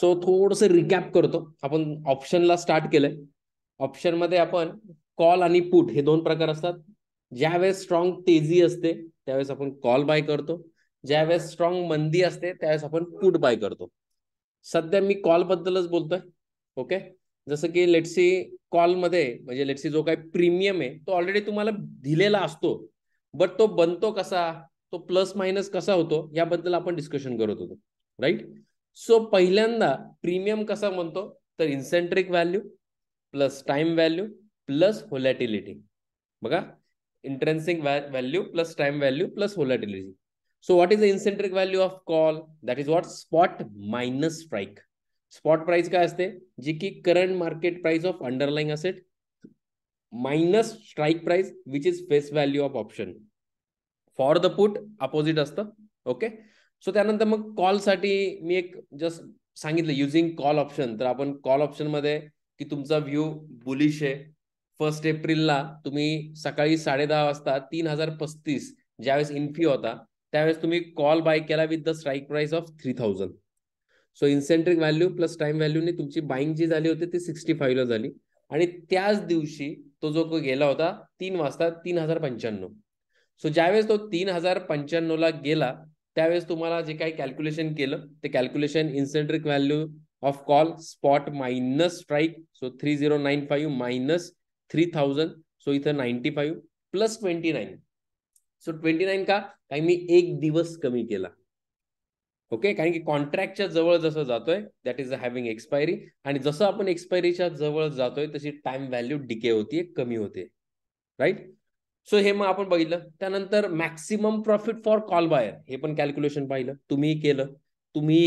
so थोडस recap करतो आपण ऑप्शनला स्टार्ट केलंय ऑप्शन मध्ये आपण कॉल आणि पुट हे दोन प्रकार असतात वेळेस स्ट्रॉंग तेजी असते त्यावेळेस आपण कॉल बाय करतो वेळेस स्ट्रॉंग मंदी असते त्यावेळेस आपण पुट बाय करतो सध्या मी कॉल बद्दलच बोलतोय ओके जसं की लेटसी मध्ये म्हणजे लेटसी जो काही प्रीमियम आहे तो ऑलरेडी तुम्हाला दिलेला असतो बट तो बनतो कसा तो प्लस मायनस कसा होतो याबद्दल आपण डिस्कशन करत होतो राईट सो पहिल्यांदा प्रीमियम कसा म्हणतो तर इन्सेंट्रिक value plus time value plus volatility बघा intrinsic value plus time value plus volatility so what is the इन्सेंट्रिक value of call that is what spot minus strike spot price काय असते जी की current market price of underlying asset minus strike price which is face value of option for the put opposite असतं okay so त्यानंतर मग कॉलसाठी मी एक just सांगितलं युझिंग कॉल ऑप्शन तर आपण कॉल ऑप्शनमध्ये की तुमचा व्ह्यू बुलिश आहे फर्स्ट एप्रिलला तुम्ही सकाळी साडे दहा वाजता तीन हजार पस्तीस ज्यावेळेस इन्फी होता त्यावेळेस तुम्ही कॉल बाय केला with the strike price of three thousand so इन्सेंट्रिक व्हॅल्यू प्लस टाइम ने तुमची बाईंग जी झाली होती ती सिक्स्टी फाईव्हला झाली आणि त्याच दिवशी तो जो गेला होता तीन वाजता तीन हजार पंच्याण्णव सो ज्यावेळेस तो तीन हजार पंच्याण्णवला गेला त्यावेळेस तुम्हाला जे काही कॅल्क्युलेशन केलं ते कॅल्क्युलेशन इन्सेंट्रिक value of call spot minus strike so three zero nine five minus three thousand so इथं ninety five plus twenty nine so twenty nine का काही मी एक दिवस कमी केला ओके कारण की कॉन्ट्रॅक्टच्या जवळ जसं जातोय that is a having expiry आणि जसं आपण एक्सपायरीच्या जवळ जातोय तशी टाइम व्हॅल्यू डिके होतीये कमी होते राईट सो हे मग आपण बघितलं त्यानंतर maximum profit for call buyer हे पण कॅल्क्युलेशन पाहिलं तुम्ही केलं तुम्ही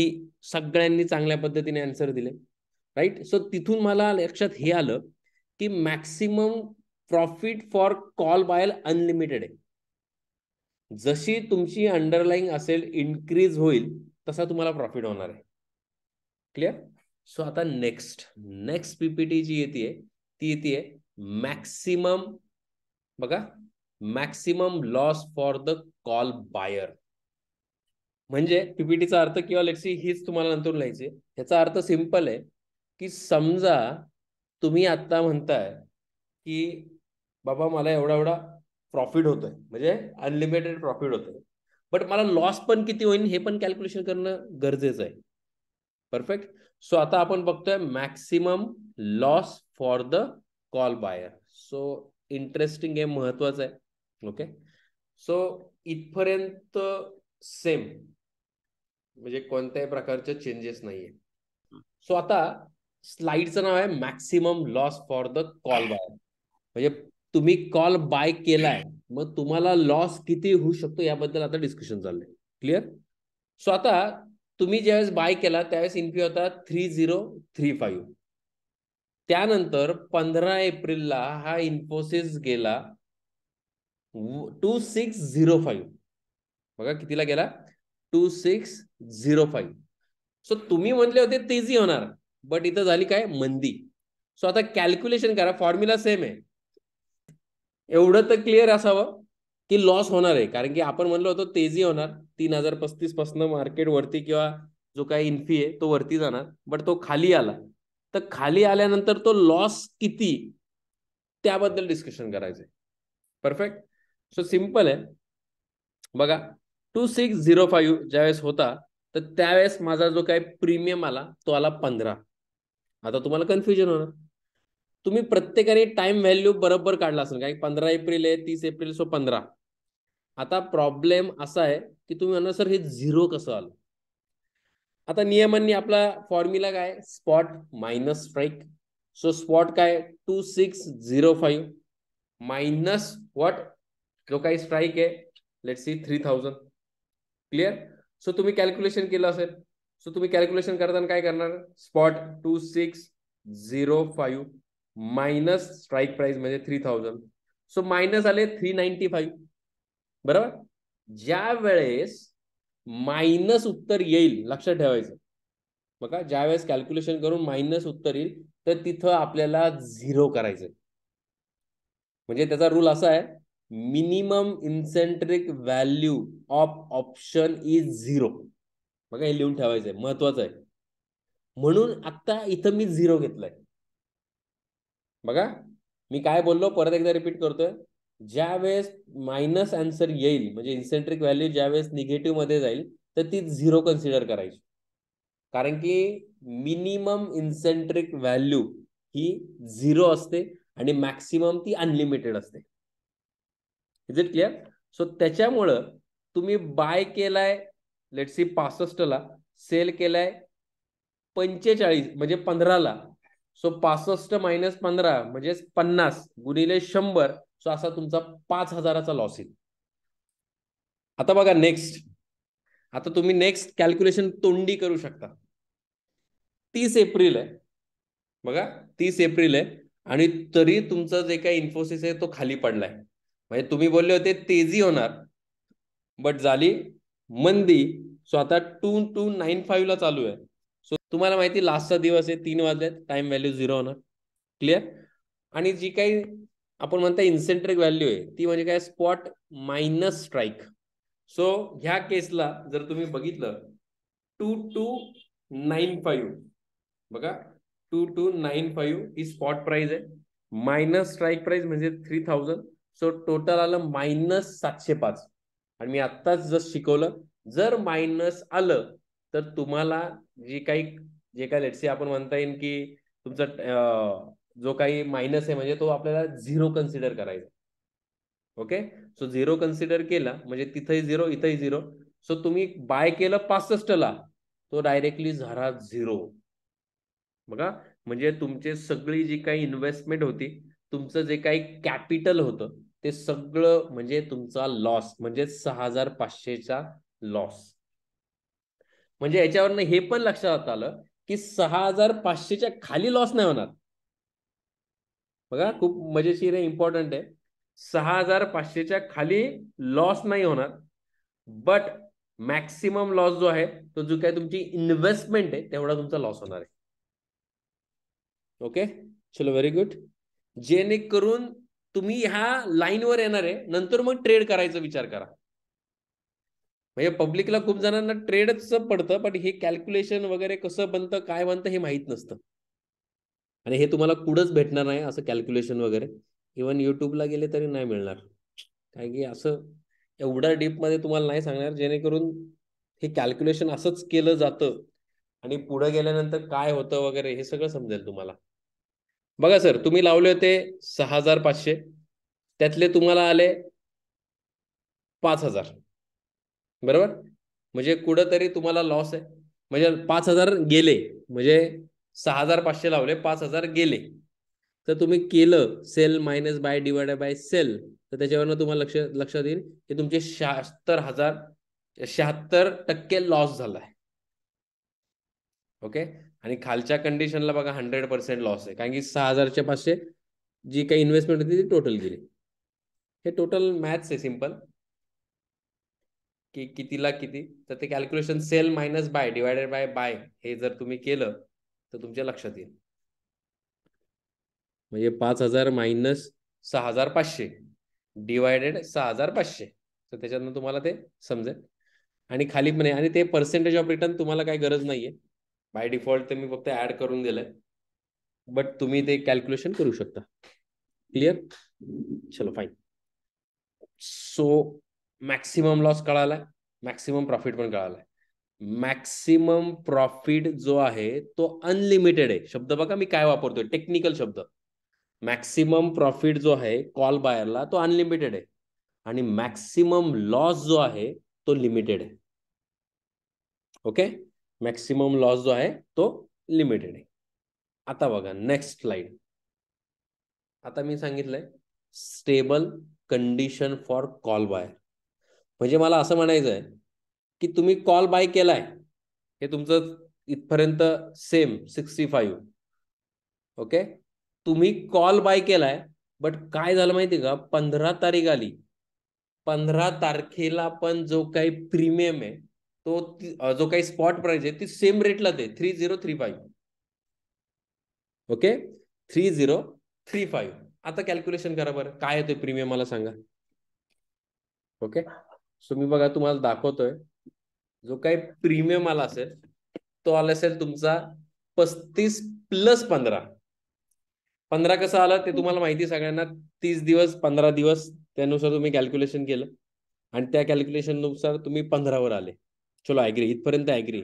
सगळ्यांनी चांगल्या पद्धतीने आन्सर दिले राईट सो तिथून मला लक्षात हे आलं की maximum profit for call buyer unlimited आहे जशी तुमची अंडरलाईंग असेल इन्क्रीज होईल तसा तुम्हाला प्रॉफिट होणार आहे क्लिअर सो आता नेक्स्ट नेक्स्ट पीपीटी जी येते ती येते मॅक्सिमम बघा maximum loss for the call buyer म्हणजे पीपीटीचा अर्थ किंवा लेक्सी हीच तुम्हाला नंतर लिहायची ह्याचा अर्थ सिंपल आहे की समजा तुम्ही आता म्हणताय की बाबा मला एवढा एवढा प्रॉफिट होतोय म्हणजे अनलिमिटेड प्रॉफिट होतोय बट मला लॉस पण किती होईल हे पण कॅल्क्युलेशन करणं गरजेचं आहे परफेक्ट सो आता आपण बघतोय maximum loss for the call buyer so interesting हे महत्वाचं आहे ओके सो इथपर्यंत सेम म्हणजे कोणत्याही प्रकारचे चेंजेस नाहीये सो आता स्लाइडचं नाव आहे maximum loss for the call buy म्हणजे तुम्ही कॉल बाय केलाय मग तुम्हाला लॉस किती होऊ शकतो याबद्दल आता डिस्कशन चाललंय क्लिअर सो आता तुम्ही ज्यावेळेस बाय केला त्यावेळेस इन्फी होता थ्री झिरो थ्री फाईव्ह त्यानंतर पंधरा एप्रिलला हा इन्फोसिस गेला टू सिक्स झिरो फाईव्ह बघा कितीला गेला two six zero five so तुम्ही म्हणले होते तेजी होणार बट इथं झाली काय मंदी सो आता कॅल्क्युलेशन करा फॉर्म्युला सेम आहे एवढं तर क्लिअर असावं की लॉस होणार आहे कारण की आपण म्हणलो होतो तेजी होणार तीन हजार पस्तीस पासनं मार्केट वरती किंवा जो काही इन्फी आहे तो वरती जाणार बट तो खाली आला तर खाली आल्यानंतर तो लॉस किती त्याबद्दल डिस्कशन करायचंय परफेक्ट सो सिम्पल आहे बघा टू सिक्स झिरो फाईव्ह वेळेस होता तर त्यावेळेस माझा जो काय प्रीमियम आला तो आला पंधरा आता तुम्हाला कन्फ्युजन होणार तुम्ही प्रत्येकाने टाइम व्हॅल्यू बरोबर काढला असेल काय पंधरा एप्रिल आहे तीस एप्रिल सो पंधरा आता प्रॉब्लेम असा आहे की तुम्ही म्हणा सर हे झिरो कसं आलं आता नियमांनी आपला फॉर्म्युला काय spot minus strike so spot काय two six zero five minus what जो काही स्ट्राईक आहे let see three thousand clear so तुम्ही कॅल्क्युलेशन केलं असेल सो तुम्ही कॅल्क्युलेशन करताना काय करणार spot two six zero five minus strike price म्हणजे थ्री थाउजंड सो मायनस आले थ्री नाईन्टी फाईव्ह बरोबर ज्या वेळेस मायनस उत्तर येईल लक्षात ठेवायचं बघा ज्या वेळेस कॅल्क्युलेशन करून मायनस उत्तर येईल तर तिथं आपल्याला झिरो करायचं म्हणजे त्याचा रूल असा आहे मिनिमम इन्सेंट्रिक value of option is zero बघा हे लिहून ठेवायचं आहे महत्वाचं आहे म्हणून आता इथं मी झिरो घेतलाय बघा मी काय बोललो परत एकदा रिपीट करतोय ज्या वेळेस मायनस आन्सर येईल म्हणजे इन्सेंट्रिक व्हॅल्यू ज्या वेळेस निगेटिव्ह मध्ये जाईल तर ती झिरो कन्सिडर करायची कारण की मिनिमम इन्सेंट्रिक व्हॅल्यू ही झिरो असते आणि मॅक्सिमम ती अनलिमिटेड असते इज इट क्लिअर सो त्याच्यामुळं तुम्ही बाय केलाय लेट सी ला सेल केलाय पंचेचाळीस म्हणजे पंधराला सो पासष्ट मायनस पंधरा म्हणजे पन्नास गुणिले शंभर सो असा तुमचा पाच हजाराचा लॉस येईल आता बघा नेक्स्ट आता तुम्ही नेक्स्ट कॅल्क्युलेशन तोंडी करू शकता तीस एप्रिल आहे बघा तीस एप्रिल आहे आणि तरी तुमचा जे काही इन्फोसिस आहे तो खाली पडलाय म्हणजे तुम्ही बोलले होते तेजी होणार बट झाली मंदी सो आता टू टू नाईन फाईव्ह ला चालू आहे सो तुम्हाला माहिती लास्टचा दिवस आहे तीन वाजले टाइम व्हॅल्यू झिरो होणार क्लिअर आणि जी काही आपण म्हणता इन्सेंट्रिक व्हॅल्यू आहे ती म्हणजे काय स्पॉट मायनस स्ट्राईक सो ह्या केसला जर तुम्ही बघितलं टू टू नाईन फाईव्ह बघा टू टू नाईन फाईव्ह ही स्पॉट प्राइस आहे मायनस स्ट्राईक प्राइस म्हणजे थ्री थाउजंड सो टोटल आलं मायनस सातशे पाच आणि मी आत्ताच जर शिकवलं जर मायनस आलं तर तुम्हाला जे काही जे काही लेटसे आपण म्हणता येईल की तुमचा जो काही मायनस आहे म्हणजे तो आपल्याला झिरो कन्सिडर करायचा ओके सो झिरो कन्सिडर केला म्हणजे तिथंही झिरो इथंही झिरो सो तुम्ही बाय केलं पासष्टला तो डायरेक्टली झाला झिरो बघा म्हणजे तुमचे सगळी जी काही इन्व्हेस्टमेंट होती तुमचं जे काही कॅपिटल होतं ते सगळं म्हणजे तुमचा लॉस म्हणजे सहा हजार पाचशेचा लॉस म्हणजे याच्यावरनं हे पण लक्षात आलं की सहा हजार पाचशेच्या खाली लॉस नाही होणार बघा खूप मजेशीर आहे इम्पॉर्टंट आहे सहा हजार पाचशेच्या खाली लॉस नाही होणार बट मॅक्सिमम लॉस जो आहे तो जो काय तुमची इन्व्हेस्टमेंट आहे तेवढा तुमचा लॉस होणार आहे ओके चलो व्हेरी गुड जेणेकरून तुम्ही ह्या लाईनवर येणार आहे नंतर मग ट्रेड करायचा विचार करा म्हणजे पब्लिकला खूप जणांना ट्रेडच पडतं पण हे कॅल्क्युलेशन वगैरे कसं बनतं काय बनतं हे माहीत नसतं आणि हे तुम्हाला कुठंच भेटणार नाही असं कॅल्क्युलेशन वगैरे इवन युट्यूबला गेले तरी नाही मिळणार काय की असं एवढ्या डीपमध्ये तुम्हाला नाही सांगणार जेणेकरून हे कॅल्क्युलेशन असंच केलं जातं आणि पुढे गेल्यानंतर काय होतं वगैरे हे सगळं समजेल तुम्हाला बघा सर तुम्ही लावले होते सहा हजार पाचशे त्यातले तुम्हाला आले पाच हजार बरोबर म्हणजे कुठंतरी तुम्हाला लॉस आहे म्हणजे पाच हजार गेले म्हणजे सहा हजार पाचशे लावले पाच हजार गेले तर तुम्ही केलं sell minus buy divided by sell तर त्याच्यावरनं तुम्हाला लक्ष लक्षात येईल की तुमचे शहात्तर हजार शहात्तर टक्के लॉस झाला आहे ओके आणि खालच्या कंडिशनला बघा हंड्रेड पर्सेंट लॉस आहे कारण की सहा हजारच्या पाचशे जी काही इन्व्हेस्टमेंट होती ती टोटल गेली हे टोटल मॅथ्स आहे सिम्पल की कितीला किती तर ते calculation sell minus buy divided by by हे जर तुम्ही केलं तर तुमच्या लक्षात येईल म्हणजे पाच हजार मायनस सहा हजार पाचशे डिवायडेड सहा हजार पाचशे तर त्याच्यातनं तुम्हाला ते समजेल आणि खाली पण आहे आणि ते पर्सेंटेज ऑफ रिटर्न तुम्हाला काही गरज नाहीये बाय डिफॉल्ट ते मी फक्त ऍड करून दिलंय बट तुम्ही ते कॅल्क्युलेशन करू शकता क्लिअर चलो फाईन सो मॅक्सिमम लॉस कळालाय मॅक्सिमम प्रॉफिट पण कळालाय मॅक्सिमम प्रॉफिट जो आहे तो अनलिमिटेड आहे शब्द बघा मी काय वापरतोय टेक्निकल शब्द मॅक्सिमम प्रॉफिट जो आहे कॉल बायरला तो अनलिमिटेड आहे आणि मॅक्सिमम लॉस जो आहे तो लिमिटेड आहे ओके मॅक्सिमम लॉस जो आहे तो लिमिटेड आहे आता बघा नेक्स्ट स्लाइड आता मी सांगितलंय stable condition for call buy म्हणजे मला असं म्हणायचं आहे की तुम्ही कॉल बाय केलाय हे तुमचं इथपर्यंत सेम सिक्स्टी फाईव्ह ओके तुम्ही कॉल बाय केलाय बट काय झालं माहिती का पंधरा तारीख आली पंधरा तारखेला पण जो काही प्रीमियम आहे तो जो काही स्पॉट प्राइस आहे ती सेम रेटला दे three zero three five okay three zero three five आता कॅल्क्युलेशन करा बरं काय येतोय प्रीमियम मला सांगा ओके सो मी बघा तुम्हाला दाखवतोय जो काही प्रीमियम आला असेल तो आला असेल तुमचा पस्तीस प्लस पंधरा पंधरा कसं आला ते तुम्हाला माहिती सगळ्यांना तीस दिवस पंधरा दिवस त्यानुसार तुम्ही कॅल्क्युलेशन केलं आणि त्या कॅल्क्युलेशन नुसार तुम्ही पंधरावर आले चलो ऍग्री इथपर्यंत ऍग्री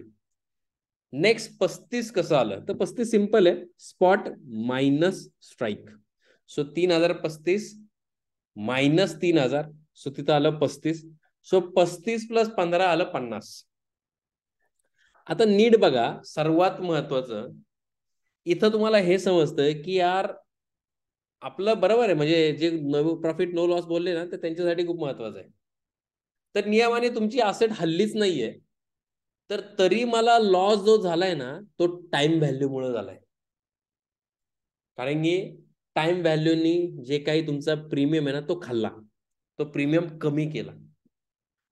नेक्स्ट पस्तीस कसं आलं तर पस्तीस सिंपल आहे स्पॉट मायनस स्ट्राईक सो तीन हजार पस्तीस मायनस तीन हजार सो तिथं आलं पस्तीस सो पस्तीस प्लस पंधरा आलं पन्नास आता नीट बघा सर्वात महत्वाचं इथं तुम्हाला हे समजतं की यार आपलं बरोबर आहे म्हणजे जे प्रॉफिट नो लॉस बोलले ना तर त्यांच्यासाठी खूप महत्वाचं आहे तर नियमाने तुमची असेट हल्लीच नाहीये तर तरी मला लॉस जो झालाय ना तो टाइम व्हॅल्यू मुळे झालाय कारण की टाइम व्हॅल्यूनी जे काही तुमचा प्रीमियम आहे ना तो खाल्ला तो प्रीमियम कमी केला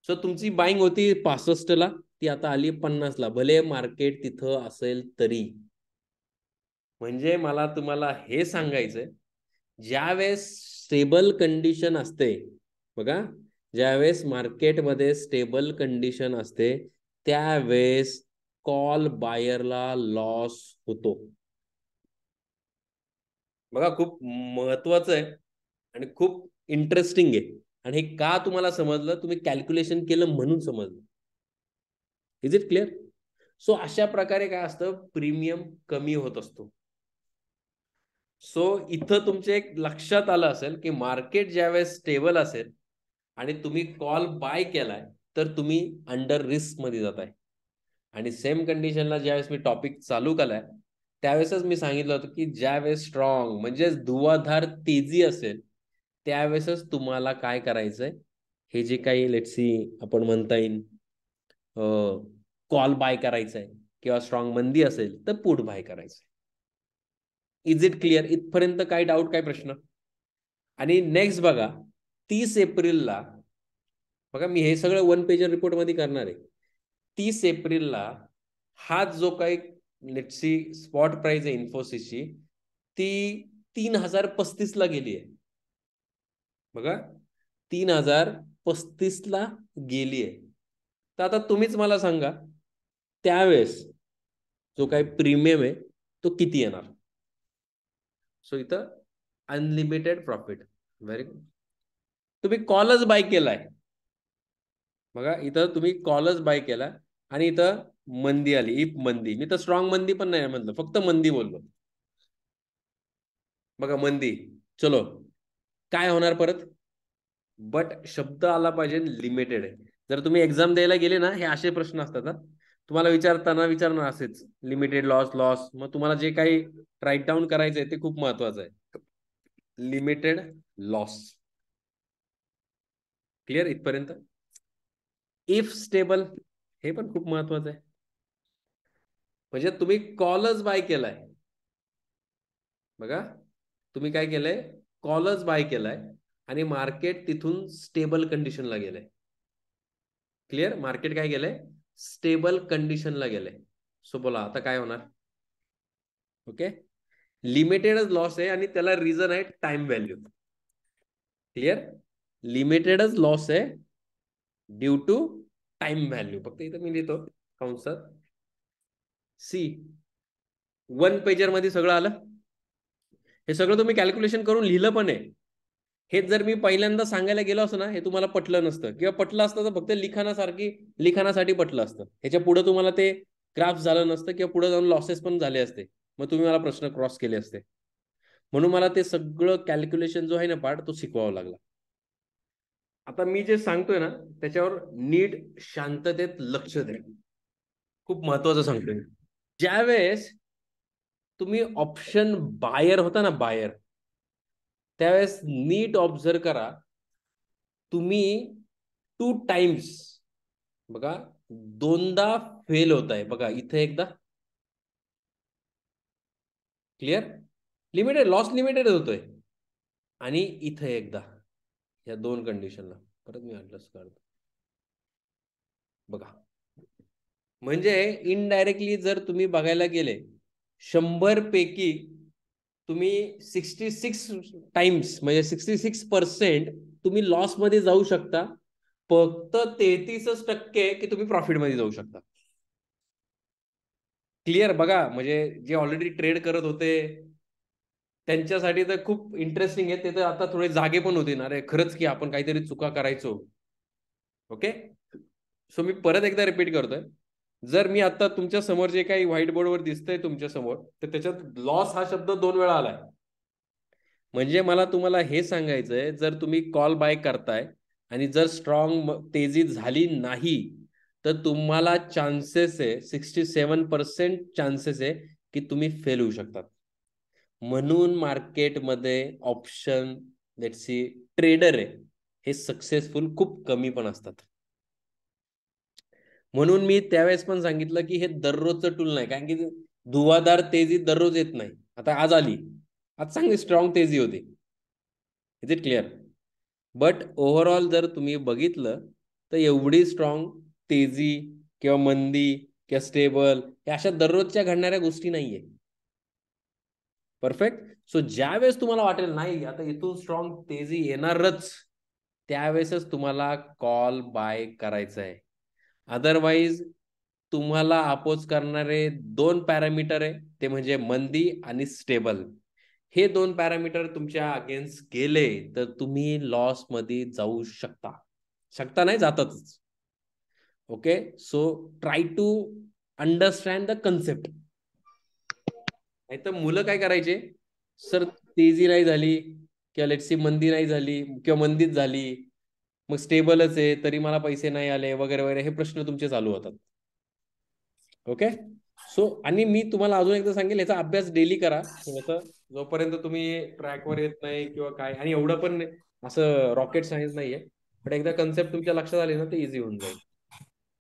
सो तुमची बाईंग होती पासष्ट ला ती आता आली ला भले मार्केट तिथं असेल तरी म्हणजे मला तुम्हाला हे सांगायचंय वेळेस स्टेबल कंडिशन असते बघा ज्या वेळेस मार्केटमध्ये स्टेबल कंडिशन असते त्यावेळेस कॉल बायरला लॉस होतो बघा खूप महत्वाचं आहे आणि खूप इंटरेस्टिंग आहे आणि हे का तुम्हाला समजलं तुम्ही कॅल्क्युलेशन केलं म्हणून समजलं इज इट क्लिअर सो अशा प्रकारे काय असतं प्रीमियम कमी होत असतो सो इथं तुमचे एक लक्षात आलं असेल की मार्केट ज्यावेळेस स्टेबल असेल आणि तुम्ही कॉल बाय केलाय तर तुम्ही अंडर रिस्क मध्ये जात आहे आणि सेम कंडिशनला ज्यावेळेस मी टॉपिक चालू केलाय त्यावेळेसच मी सांगितलं होतं की ज्यावेळेस स्ट्रॉंग म्हणजे धुवाधार तेजी असेल त्यावेळेसच तुम्हाला काय करायचंय हे जे काही लेट्सी आपण म्हणता येईल कॉल बाय करायचंय आहे किंवा स्ट्रॉंग मंदी असेल तर पुट बाय करायचंय इज इट क्लिअर इथपर्यंत काय डाऊट काय प्रश्न आणि नेक्स्ट बघा तीस एप्रिलला बघा मी हे सगळं वन पेजर मध्ये करणार आहे तीस एप्रिलला हा जो काही नेटसी स्पॉट प्राइस आहे इन्फोसिसची ती तीन हजार ला गेली आहे बघा तीन हजार ला गेली आहे तर आता तुम्हीच मला सांगा त्यावेळेस जो काही प्रीमियम आहे तो किती येणार सो इथं अनलिमिटेड प्रॉफिट व्हेरी गुड तुम्ही कॉलच बाय केलाय बघा इथं तुम्ही कॉलच बाय केला आणि इथं मंदी आली इफ मंदी मी तर स्ट्रॉंग मंदी पण नाही म्हणलं फक्त मंदी बोललो बघा मंदी चलो काय होणार परत बट शब्द आला पाहिजे लिमिटेड आहे जर तुम्ही एक्झाम द्यायला गेले ना हे असे प्रश्न असतात तुम्हाला विचारताना विचारणार असेच लिमिटेड लॉस लॉस मग तुम्हाला जे काही राईट डाऊन करायचं आहे ते खूप महत्वाचं आहे लिमिटेड लॉस क्लिअर इथपर्यंत इफ स्टेबल हे पण खूप महत्वाचं आहे म्हणजे तुम्ही कॉलच बाय केलाय बघा तुम्ही काय केलंय कॉलच बाय केलाय आणि मार्केट तिथून स्टेबल कंडिशनला गेलंय क्लिअर मार्केट काय केलंय स्टेबल कंडिशनला गेलंय सो बोला आता काय होणार ओके लिमिटेडच लॉस आहे आणि त्याला रिझन आहे टाइम व्हॅल्यू क्लिअर लिमिटेडच लॉस आहे ड्यू टू टाइम व्हॅल्यू फक्त इथं मी लिहितो कंसात सी वन पेजर मध्ये सगळं आलं हे सगळं तुम्ही कॅल्क्युलेशन करून लिहिलं पण आहे हे जर मी पहिल्यांदा सांगायला गेलो असतो ना हे तुम्हाला पटलं नसतं किंवा पटलं असतं तर फक्त लिखाणासारखी लिखाणासाठी पटलं असतं ह्याच्या पुढे तुम्हाला ते क्राफ्ट झालं नसतं किंवा पुढे जाऊन लॉसेस पण झाले असते मग तुम्ही मला प्रश्न क्रॉस केले असते म्हणून मला ते सगळं कॅल्क्युलेशन जो आहे ना पार्ट तो शिकवावा लागला आता मी जे सांगतोय ना त्याच्यावर नीट शांततेत लक्ष द्या खूप महत्वाचं सांगतोय ज्यावेळेस तुम्ही ऑप्शन बायर होता ना बायर त्यावेळेस नीट ऑब्झर्व करा तुम्ही टू टाइम्स बघा दोनदा फेल होत आहे बघा इथे एकदा क्लिअर लिमिटेड लॉस लिमिटेड होतोय आणि इथे एकदा ह्या दोन कंडिशनला परत मी करतो बघा म्हणजे इनडायरेक्टली जर तुम्ही बघायला गेले शंभर पैकी तुम्ही सिक्स्टी सिक्स टाइम्स म्हणजे सिक्स्टी सिक्स पर्सेंट तुम्ही मध्ये जाऊ शकता फक्त तेहतीसच टक्के की तुम्ही प्रॉफिट मध्ये जाऊ शकता क्लिअर बघा म्हणजे जे ऑलरेडी ट्रेड करत होते त्यांच्यासाठी तर खूप इंटरेस्टिंग आहे ते तर आता थोडे जागे पण होते ना अरे खरंच की आपण काहीतरी चुका करायचो ओके सो मी परत एकदा रिपीट करतोय जर मी आता तुमच्या समोर जे काही व्हाईट बोर्डवर दिसतंय तुमच्या समोर तर त्याच्यात लॉस हा शब्द दोन वेळा आलाय म्हणजे मला तुम्हाला हे सांगायचंय जर तुम्ही कॉल बाय करताय आणि जर स्ट्रॉंग तेजी झाली नाही तर तुम्हाला चान्सेस आहे सिक्स्टी सेवन पर्सेंट चान्सेस आहे की तुम्ही फेल होऊ शकतात म्हणून मार्केटमध्ये ऑप्शन सी ट्रेडर आहे हे सक्सेसफुल खूप कमी पण असतात म्हणून मी त्यावेळेस पण सांगितलं की हे दररोजचं टूल नाही कारण की धुवादार तेजी दररोज येत नाही आता आज आली आज चांगली स्ट्रॉंग तेजी होती is it clear but overall जर तुम्ही बघितलं तर एवढी स्ट्रॉंग तेजी किंवा मंदी किंवा स्टेबल या अशा दररोजच्या घडणाऱ्या गोष्टी नाहीये परफेक्ट सो ज्या वेळेस तुम्हाला वाटेल नाही आता इथून स्ट्रॉंग तेजी येणारच त्यावेळेसच तुम्हाला कॉल बाय करायचं आहे अदरवाईज तुम्हाला अपोज करणारे दोन पॅरामीटर आहे ते म्हणजे मंदी आणि स्टेबल हे दोन पॅरामीटर तुमच्या अगेन्स्ट गेले तर तुम्ही लॉस मध्ये जाऊ शकता शकता नाही जातच okay so try to understand the concept नाही तर मुलं काय करायचे सर तेजी नाही झाली किंवा सी मंदी नाही झाली किंवा मंदीच झाली मग स्टेबलच आहे तरी मला पैसे नाही आले वगैरे वगैरे हे प्रश्न तुमचे चालू होतात ओके सो आणि मी तुम्हाला अजून एकदा सांगेल याचा अभ्यास डेली करा जोपर्यंत तुम्ही ट्रॅकवर येत नाही किंवा काय आणि एवढं पण असं रॉकेट सायन्स नाहीये पण एकदा कन्सेप्ट तुमच्या लक्षात आले ना ते इझी होऊन जाईल